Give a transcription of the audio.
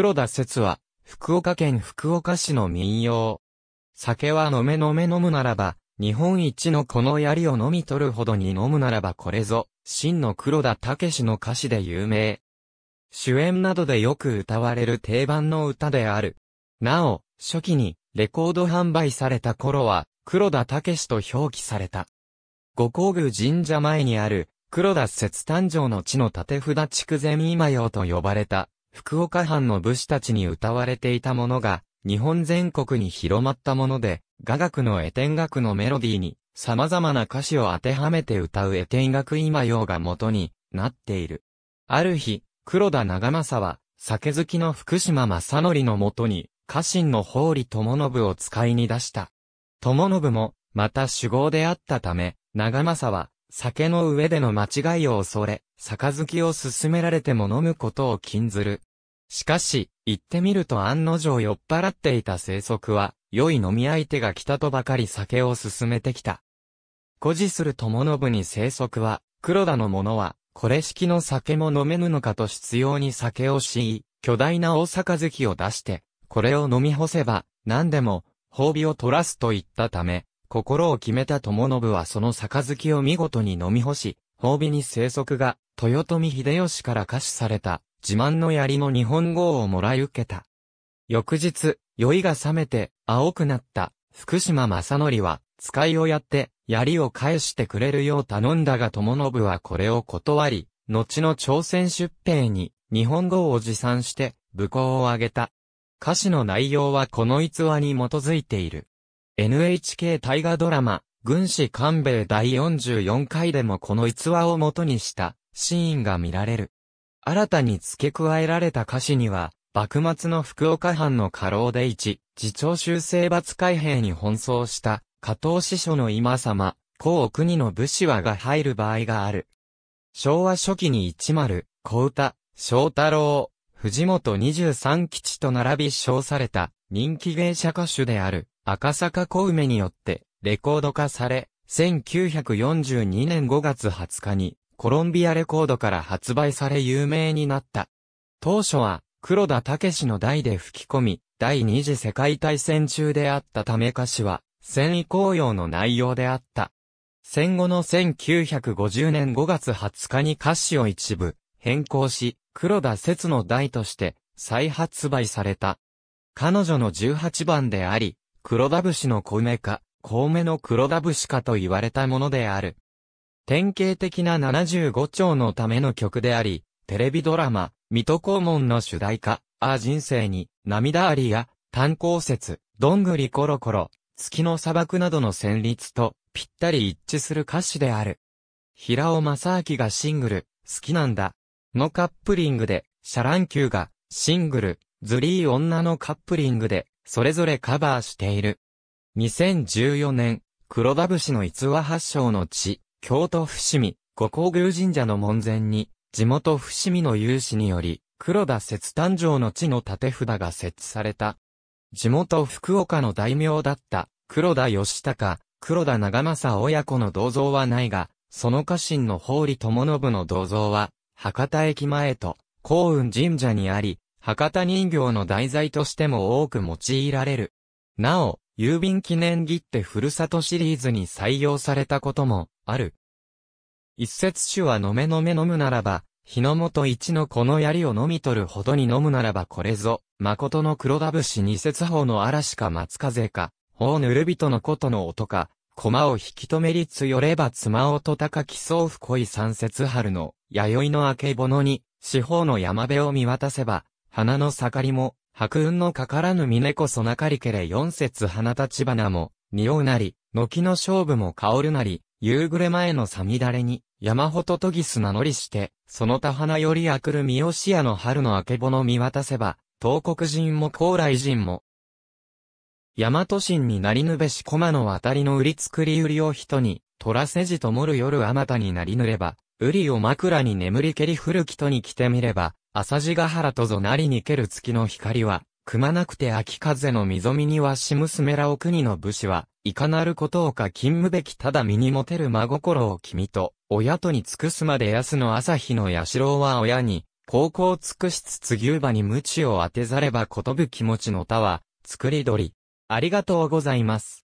黒田説は、福岡県福岡市の民謡。酒は飲め飲め飲むならば、日本一のこの槍を飲み取るほどに飲むならばこれぞ、真の黒田武の歌詞で有名。主演などでよく歌われる定番の歌である。なお、初期にレコード販売された頃は、黒田武と表記された。五皇宮神社前にある、黒田摂誕生の地の縦札筑前今用と呼ばれた福岡藩の武士たちに歌われていたものが、日本全国に広まったもので、雅楽の絵天楽のメロディーに、様々な歌詞を当てはめて歌う絵天楽今用が元になっている。ある日、黒田長政は、酒好きの福島正則のもとに、家臣の法理友信を使いに出した。友信も、また主語であったため、長政は、酒の上での間違いを恐れ、杯を勧められても飲むことを禁ずる。しかし、行ってみると案の定酔っ払っていた生息は、良い飲み相手が来たとばかり酒を勧めてきた。誇示する友信に生息は、黒田の者は、これ式の酒も飲めぬのかと執拗に酒をしい、巨大な大杯を出して、これを飲み干せば、何でも、褒美を取らすと言ったため、心を決めた友信はその杯を見事に飲み干し、褒美に生息が、豊臣秀吉から下詞された、自慢の槍の日本語をもらい受けた。翌日、酔いが覚めて、青くなった、福島正則は、使いをやって、槍を返してくれるよう頼んだが友信はこれを断り、後の朝鮮出兵に、日本語を持参して、武功を挙げた。歌詞の内容はこの逸話に基づいている。NHK 大河ドラマ、軍師官兵衛第44回でもこの逸話を元にしたシーンが見られる。新たに付け加えられた歌詞には、幕末の福岡藩の過労で一、自長修正罰改兵に奔走した加藤師匠の今様、高国の武士はが入る場合がある。昭和初期に一丸、小歌、翔太郎、藤本二十三吉と並び称された人気芸者歌手である。赤坂小梅によってレコード化され、1942年5月20日にコロンビアレコードから発売され有名になった。当初は黒田武の代で吹き込み、第二次世界大戦中であったため歌詞は戦意公用の内容であった。戦後の1950年5月20日に歌詞を一部変更し、黒田節の代として再発売された。彼女の18番であり、黒田節の米か、小米の黒田節かと言われたものである。典型的な75兆のための曲であり、テレビドラマ、水戸黄門の主題歌、あ人生に、涙ありや、炭鉱説、どんぐりコロコロ、月の砂漠などの旋律と、ぴったり一致する歌詞である。平尾正明がシングル、好きなんだ。のカップリングで、シャランキューが、シングル、ズリー女のカップリングで、それぞれカバーしている。2014年、黒田節の逸話発祥の地、京都伏見、五光宮神社の門前に、地元伏見の有志により、黒田節誕生の地の縦札が設置された。地元福岡の大名だった黒田義高、黒田長政親子の銅像はないが、その家臣の法理友信の銅像は、博多駅前と、幸雲神社にあり、博多人形の題材としても多く用いられる。なお、郵便記念切手ふるさとシリーズに採用されたこともある。一節種は飲め飲め飲むならば、日の元一のこの槍を飲み取るほどに飲むならばこれぞ、誠の黒田節二節法の嵐か松風か、法ぬる人のことの音か、駒を引き止めりつよれば妻音高きそう不恋三節春の、弥生の明けぼのに、四方の山辺を見渡せば、花の盛りも、白雲のかからぬ峰こそなかりけれ四節花立花も、匂うなり、軒の勝負も香るなり、夕暮れ前のさみだれに、山ほととぎす名乗りして、その他花よりあくる三好屋の春の明けぼの見渡せば、東国人も高麗人も、大和神になりぬべし駒の渡りの売り作り売りを人に、取らせじともる夜あまたになりぬれば、売りを枕に眠りけり古き人に来てみれば、朝地ヶ原とぞなりにける月の光は、くまなくて秋風の溝みにはし娘らお国の武士は、いかなることをか勤務べきただ身に持てる真心を君と、親とに尽くすまで安の朝日の八郎は親に、高校尽くしつつ牛馬に無知を当てざればことぶ気持ちのたは、作りり。ありがとうございます。